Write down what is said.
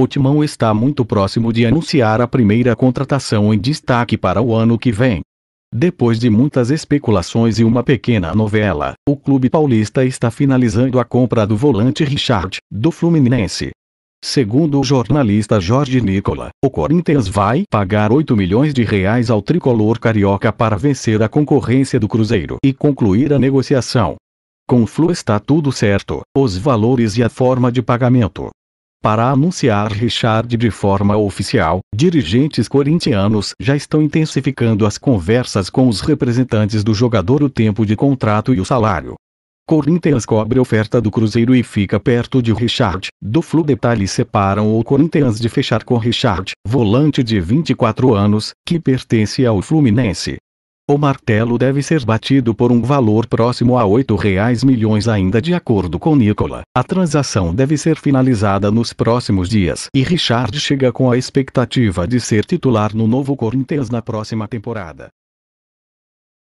O Timão está muito próximo de anunciar a primeira contratação em destaque para o ano que vem. Depois de muitas especulações e uma pequena novela, o clube paulista está finalizando a compra do volante Richard, do Fluminense. Segundo o jornalista Jorge Nicola, o Corinthians vai pagar 8 milhões de reais ao tricolor carioca para vencer a concorrência do Cruzeiro e concluir a negociação. Com o Flu está tudo certo, os valores e a forma de pagamento para anunciar Richard de forma oficial, dirigentes corintianos já estão intensificando as conversas com os representantes do jogador o tempo de contrato e o salário. Corinthians cobre oferta do Cruzeiro e fica perto de Richard. Do Flu detalhes separam o Corinthians de fechar com Richard, volante de 24 anos, que pertence ao Fluminense. O martelo deve ser batido por um valor próximo a 8 reais milhões ainda de acordo com Nicola. A transação deve ser finalizada nos próximos dias e Richard chega com a expectativa de ser titular no novo Corinthians na próxima temporada.